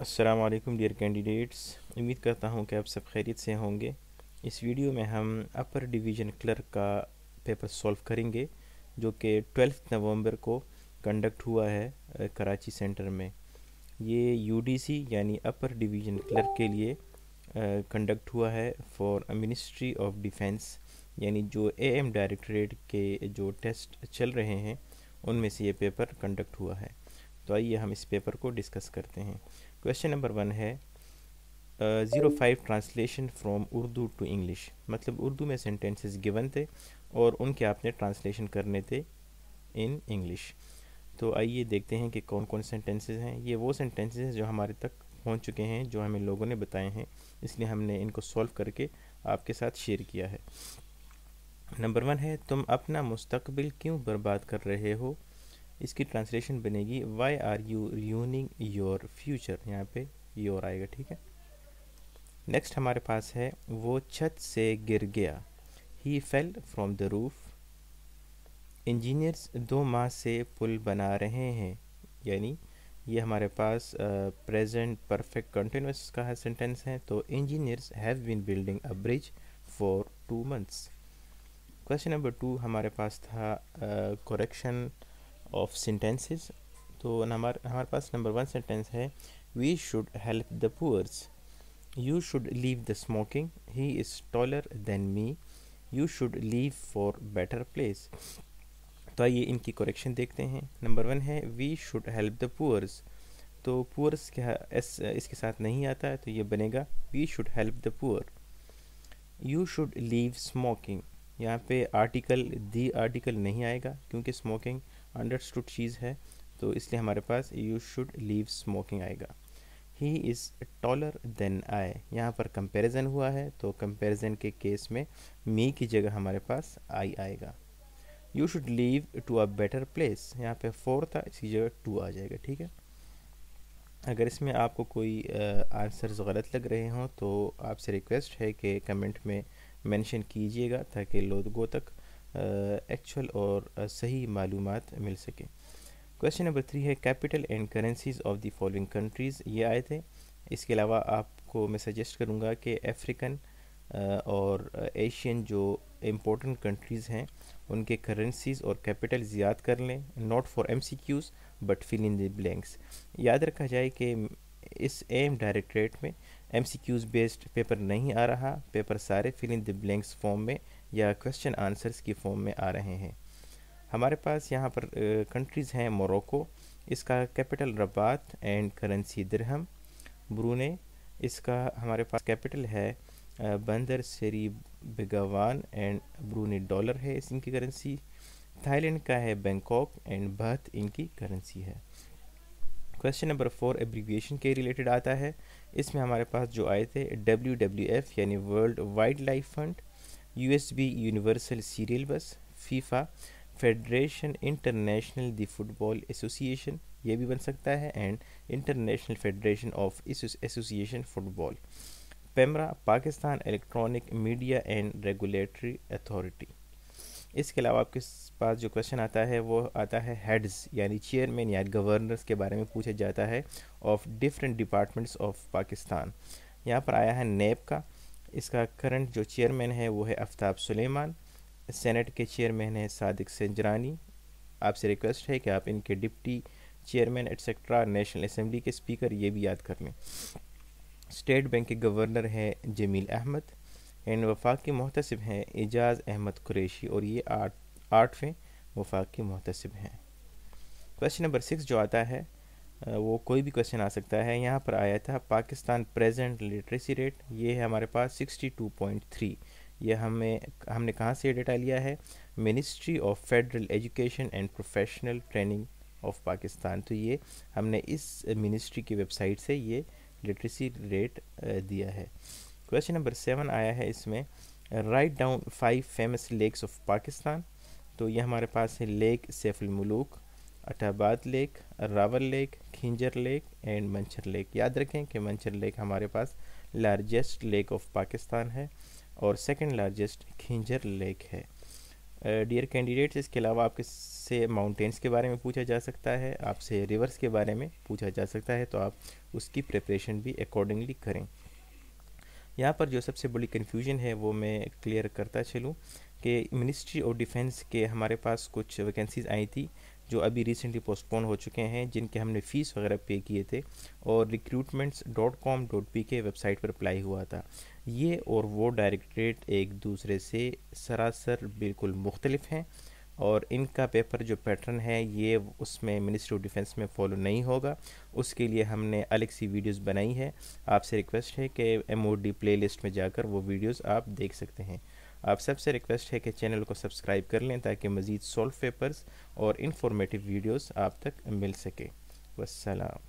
अस्सलाम वालेकुम dear candidates उम्मीद करता हूँ कि आप सब खैरियत से होंगे इस वीडियो में हम अपर डिवीज़न क्लर्क का पेपर सॉल्व करेंगे जो कि ट्वेल्थ नवंबर को कंडक्ट हुआ है कराची सेंटर में ये यूडीसी यानी अपर डिवीज़न क्लर्क के लिए कंडक्ट हुआ है फॉर मिनिस्ट्री ऑफ डिफेंस यानी जो एम डायरेक्टरेट के जो टेस्ट चल रहे हैं उनमें से ये पेपर कंडक्ट हुआ है तो आइए हम इस पेपर को डिस्कस करते हैं क्वेश्चन नंबर वन है zero five translation from Urdu to English मतलब उर्दू में सेंटेंसेस गिवन थे और उनके आपने ट्रांसलेशन करने थे इन इंग्लिश तो आइए देखते हैं कि कौन कौन सेंटेंसेस हैं ये वो सेंटेंसेस हैं जो हमारे तक पहुंच चुके हैं जो हमें लोगों ने बताए हैं इसलिए हमने इनको सॉल्व करके आपके साथ शेयर किया है नंबर वन है तुम अपना मुस्तकबिल क्यों बर्बाद कर रहे हो इसकी ट्रांसलेशन बनेगी why are you ruining your future यहाँ पे योर आएगा ठीक है नेक्स्ट हमारे पास है वो छत से गिर गया ही fell from the roof engineers दो माह से पुल बना रहे हैं यानी ये हमारे पास प्रेजेंट परफेक्ट कंटिन्यूस का है सेंटेंस है तो engineers have been building a bridge for two months question number two हमारे पास था करेक्शन uh, ऑफ सेंटेंसेस तो हमारे हमारे पास नंबर वन सेंटेंस है we should help the poors you should leave the smoking he is taller than me you should leave for better place तो आइए इनकी करेक्शन देखते हैं नंबर वन है we should help the poors तो poors क्या S इसके साथ नहीं आता है तो ये बनेगा we should help the poor you should leave smoking यहाँ पे आर्टिकल दी आर्टिकल नहीं आएगा क्योंकि स्मोकिंग अंडरस्टूड चीज़ है तो इसलिए हमारे पास यू शुड लीव स्मोकिंग आएगा he is taller than I यहाँ पर कंपेरिजन हुआ है तो कंपेरिजन के केस में मी की जगह हमारे पास आई आएगा you should leave to a better place यहाँ पे फोर था इसकी जगह टू आ जाएगा ठीक है अगर इसमें आपको कोई आंसर्स गलत लग रहे हों तो आपसे रिक्वेस्ट है कि कमेंट में मेंशन कीजिएगा ताकि लोगों तक एक्चुअल और सही मालूम मिल सके क्वेश्चन नंबर थ्री है capital and currencies of the following countries ये आए थे इसके अलावा आपको मैं सजेस्ट करूँगा कि अफ्रीकन और एशियन जो इम्पोर्टेंट कंट्रीज़ हैं उनके करेंसीज़ और कैपिटल याद कर लें not for M C Qs but fill in the blanks याद रखा जाए कि इस एम डायरेक्ट्रेट में M C Qs based paper नहीं आ रहा पेपर सारे fill in the blanks form में या क्वेश्चन आंसर्स की फॉर्म में आ रहे हैं हमारे पास यहाँ पर कंट्रीज़ हैं मोरक्को इसका capital Rabat and currency dirham Brunei इसका हमारे पास कैपिटल है Bandar Seri Begawan and Brunei dollar है इस इनकी करेंसी थाईलैंड का है बैंकॉक एंड बहत इनकी करेंसी है क्वेश्चन नंबर फोर एब्रीविएशन के रिलेटेड आता है इसमें हमारे पास जो आए थे डब्ल्यू डब्ल्यू एफ यानी world wildlife fund USB Universal Serial Bus FIFA federation international the Football association ये भी बन सकता है and international federation of association football PEMRA Pakistan electronic media and regulatory authority इसके अलावा आपके पास जो क्वेश्चन आता है वो आता है हेड्स यानी चेयरमैन या गवर्नर्स के बारे में पूछा जाता है of different departments of Pakistan यहाँ पर आया है नेप का इसका करंट जो चेयरमैन है वो है आफ्ताब सुलेमान सेनेट के चेयरमैन है सादिक सेंजरानी आपसे रिक्वेस्ट है कि आप इनके deputy chairman etcetera national assembly के स्पीकर ये भी याद कर लें स्टेट बैंक के गवर्नर हैं जमील अहमद एंड वफाक के महतसब हैं एजाज अहमद कुरेशी और ये आठ आठवें वफाक के महतसब हैं क्वेश्चन नंबर सिक्स जो आता है वो कोई भी क्वेश्चन आ सकता है यहाँ पर आया था पाकिस्तान प्रेजेंट लिटरेसी रेट ये है हमारे पास 62.3 ये हमें हमने कहाँ से डेटा लिया है ministry of federal education and professional training of Pakistan तो ये हमने इस मिनिस्ट्री की वेबसाइट से ये लिटरेसी रेट दिया है क्वेश्चन नंबर सेवन आया है इसमें write down five famous lakes of Pakistan तो ये हमारे पास है lake Saiful Malook Attabad lake Rawal lake Khinjar lake and Manchar lake याद रखें कि मंचर लेक हमारे पास लार्जेस्ट लेक ऑफ पाकिस्तान है और सेकंड लार्जेस्ट खिंजर लेक है डियर uh, कैंडिडेट्स इसके अलावा आपके से माउंटेन्स के बारे में पूछा जा सकता है आपसे रिवर्स के बारे में पूछा जा सकता है तो आप उसकी प्रिपरेशन भी अकॉर्डिंगली करें यहाँ पर जो सबसे बड़ी कन्फ्यूजन है वो मैं क्लियर करता चलूँ कि मिनिस्ट्री ऑफ डिफेंस के हमारे पास कुछ वैकेंसीज़ आई थी जो अभी रिसेंटली पोस्टपोन हो चुके हैं जिनके हमने फ़ीस वगैरह पे किए थे और recruitments dot com dot P K website पर अप्लाई हुआ था ये और वो डायरेक्ट्रेट एक दूसरे से सरासर बिल्कुल मुख्तलिफ हैं और इनका पेपर जो पैटर्न है ये उसमें मिनिस्ट्री ऑफ डिफेंस में फॉलो नहीं होगा उसके लिए हमने अलग सी वीडियोस बनाई है आपसे रिक्वेस्ट है कि M O D playlist में जाकर वो वीडियोस आप देख सकते हैं आप सबसे रिक्वेस्ट है कि चैनल को सब्सक्राइब कर लें ताकि मज़ीद सॉल्व पेपर्स और इन्फॉर्मेटिव वीडियोस आप तक मिल सके वसलाम